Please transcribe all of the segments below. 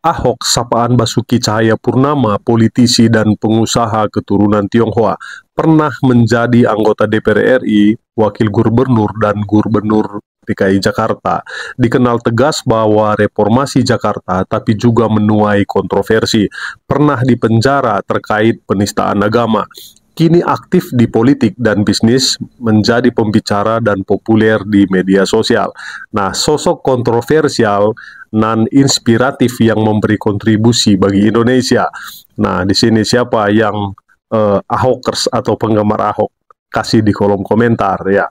Ahok, sapaan Basuki Cahaya Purnama, politisi dan pengusaha keturunan Tionghoa, pernah menjadi anggota DPR RI, wakil gubernur dan gubernur DKI Jakarta. Dikenal tegas bahwa reformasi Jakarta tapi juga menuai kontroversi. Pernah dipenjara terkait penistaan agama kini aktif di politik dan bisnis, menjadi pembicara dan populer di media sosial. Nah, sosok kontroversial nan inspiratif yang memberi kontribusi bagi Indonesia. Nah, di sini siapa yang eh, Ahokers atau penggemar Ahok? Kasih di kolom komentar ya.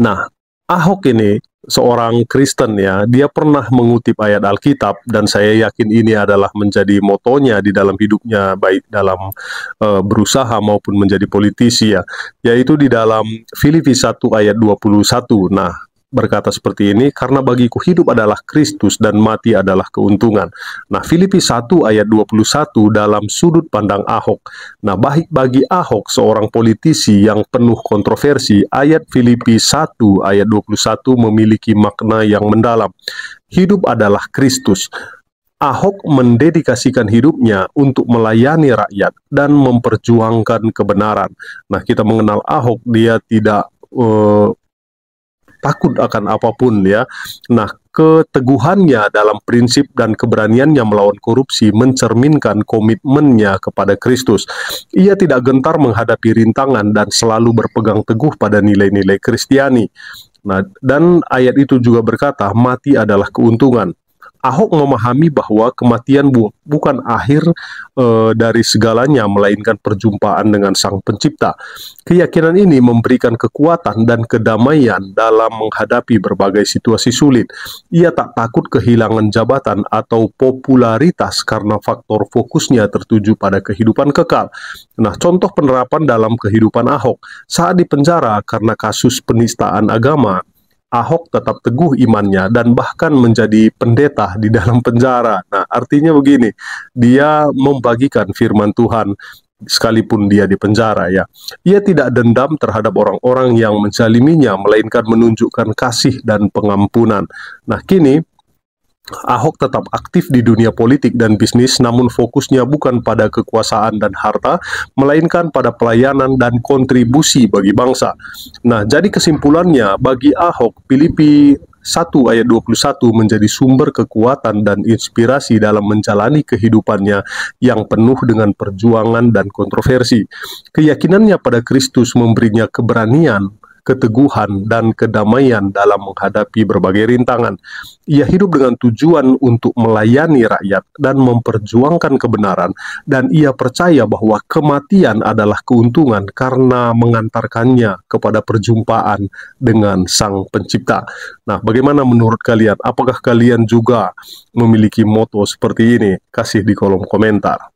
Nah, Ahok ini seorang Kristen ya, dia pernah mengutip ayat Alkitab dan saya yakin ini adalah menjadi motonya di dalam hidupnya baik dalam uh, berusaha maupun menjadi politisi ya, yaitu di dalam Filipi 1 ayat 21. Nah, berkata seperti ini, karena bagiku hidup adalah Kristus dan mati adalah keuntungan. Nah, Filipi 1 ayat 21 dalam sudut pandang Ahok. Nah, baik bagi Ahok seorang politisi yang penuh kontroversi, ayat Filipi 1 ayat 21 memiliki makna yang mendalam. Hidup adalah Kristus. Ahok mendedikasikan hidupnya untuk melayani rakyat dan memperjuangkan kebenaran. Nah, kita mengenal Ahok, dia tidak uh, takut akan apapun ya. Nah, keteguhannya dalam prinsip dan keberaniannya melawan korupsi mencerminkan komitmennya kepada Kristus. Ia tidak gentar menghadapi rintangan dan selalu berpegang teguh pada nilai-nilai Kristiani. Nah, dan ayat itu juga berkata, mati adalah keuntungan. Ahok memahami bahwa kematian bu bukan akhir e, dari segalanya, melainkan perjumpaan dengan Sang Pencipta. Keyakinan ini memberikan kekuatan dan kedamaian dalam menghadapi berbagai situasi sulit. Ia tak takut kehilangan jabatan atau popularitas karena faktor fokusnya tertuju pada kehidupan kekal. Nah, contoh penerapan dalam kehidupan Ahok saat dipenjara karena kasus penistaan agama Ahok tetap teguh imannya dan bahkan menjadi pendeta di dalam penjara. Nah, artinya begini, dia membagikan firman Tuhan sekalipun dia di penjara ya. Ia tidak dendam terhadap orang-orang yang menjaliminya, melainkan menunjukkan kasih dan pengampunan. Nah, kini Ahok tetap aktif di dunia politik dan bisnis, namun fokusnya bukan pada kekuasaan dan harta, melainkan pada pelayanan dan kontribusi bagi bangsa. Nah, jadi kesimpulannya, bagi Ahok, Filipi 1 ayat 21 menjadi sumber kekuatan dan inspirasi dalam menjalani kehidupannya yang penuh dengan perjuangan dan kontroversi. Keyakinannya pada Kristus memberinya keberanian keteguhan dan kedamaian dalam menghadapi berbagai rintangan. Ia hidup dengan tujuan untuk melayani rakyat dan memperjuangkan kebenaran dan ia percaya bahwa kematian adalah keuntungan karena mengantarkannya kepada perjumpaan dengan Sang Pencipta. Nah, bagaimana menurut kalian? Apakah kalian juga memiliki moto seperti ini? Kasih di kolom komentar.